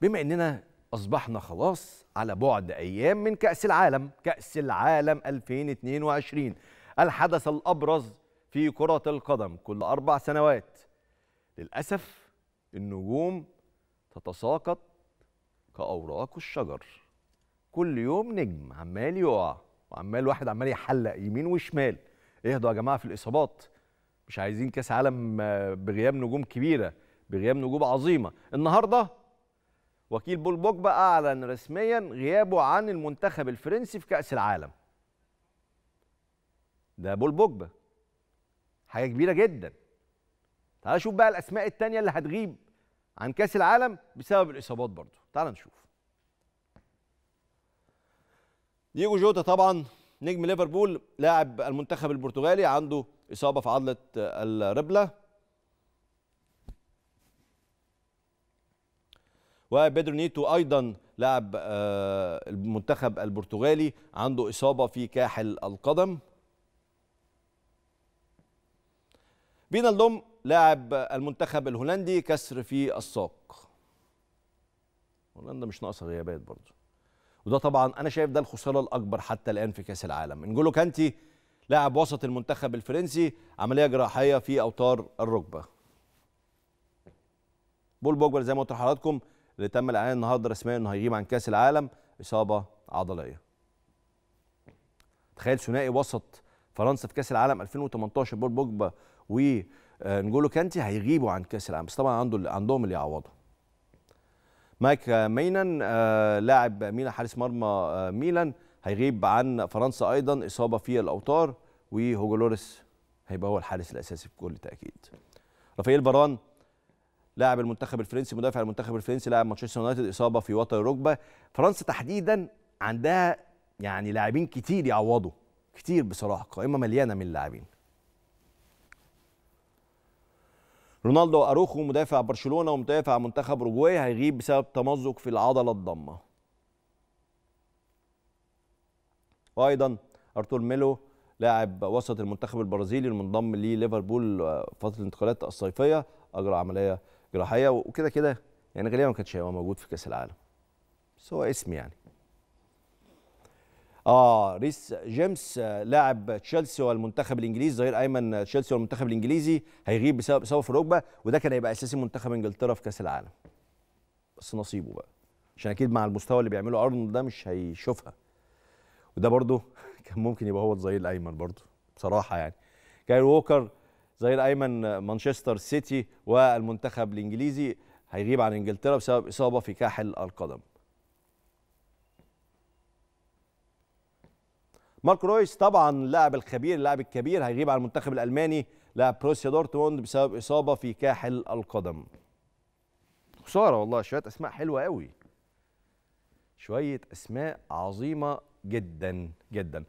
بما اننا اصبحنا خلاص على بعد ايام من كاس العالم كاس العالم 2022 الحدث الابرز في كره القدم كل اربع سنوات للاسف النجوم تتساقط كاوراق الشجر كل يوم نجم عمال يقع وعمال واحد عمال يحلق يمين وشمال اهدوا يا جماعه في الاصابات مش عايزين كاس عالم بغياب نجوم كبيره بغياب نجوم عظيمه النهارده وكيل بول بوجبا أعلن رسميا غيابه عن المنتخب الفرنسي في كأس العالم ده بول بوجبا حاجة كبيرة جدا تعال شوف بقى الأسماء التانية اللي هتغيب عن كأس العالم بسبب الإصابات برضو تعال نشوف ديجو جوتا طبعا نجم ليفربول لاعب المنتخب البرتغالي عنده إصابة في عضلة الربلة وبيدرو نيتو ايضا لاعب آه، المنتخب البرتغالي عنده اصابه في كاحل القدم فينالدوم لاعب المنتخب الهولندي كسر في الساق هولندا مش ناقصه غيابات برضه وده طبعا انا شايف ده الخساره الاكبر حتى الان في كاس العالم انجولو كانتي لاعب وسط المنتخب الفرنسي عمليه جراحيه في اوتار الركبه بول بوجبر زي ما قلت لحضراتكم اللي تم الاعلان النهارده رسميا انه هيغيب عن كاس العالم اصابه عضليه. تخيل ثنائي وسط فرنسا في كاس العالم 2018 بول بوجبا ونجولو آه، كانتي هيغيبوا عن كاس العالم بس طبعا عنده عندهم اللي يعوضهم. مايك مينان آه، لاعب ميلان حارس مرمى آه، ميلان هيغيب عن فرنسا ايضا اصابه في الاوتار لوريس هيبقى هو الحارس الاساسي بكل تاكيد. رافائيل فاران لاعب المنتخب الفرنسي مدافع المنتخب الفرنسي لاعب مانشستر يونايتد اصابه في وتر الركبه فرنسا تحديدا عندها يعني لاعبين كتير يعوضوا كتير بصراحه قائمه مليانه من اللاعبين رونالدو اروخو مدافع برشلونه ومدافع منتخب اوروجواي هيغيب بسبب تمزق في العضله الضامه وايضا ارتور ميلو لاعب وسط المنتخب البرازيلي المنضم لليفربول آه، فتره الانتقالات الصيفيه اجرى عمليه جراحيه وكده كده يعني غالبا ما كانش هيبقى موجود في كاس العالم بس هو اسم يعني اه ريس جيمس لاعب تشيلسي والمنتخب الانجليزي ظهير ايمن تشيلسي والمنتخب الانجليزي هيغيب بسبب اصابه في الركبه وده كان هيبقى اساسي منتخب انجلترا في كاس العالم بس نصيبه بقى عشان اكيد مع المستوى اللي بيعمله ارنولد ده مش هيشوفها وده برده كان ممكن يبقى هو الظهير الايمن برده بصراحه يعني كاير ووكر ظهير ايمن مانشستر سيتي والمنتخب الانجليزي هيغيب عن انجلترا بسبب اصابه في كاحل القدم مارك رويس طبعا اللاعب الخبير اللاعب الكبير هيغيب عن المنتخب الالماني لاعب بروسيا دورتموند بسبب اصابه في كاحل القدم خساره والله شويه اسماء حلوه قوي شويه اسماء عظيمه جدا جدا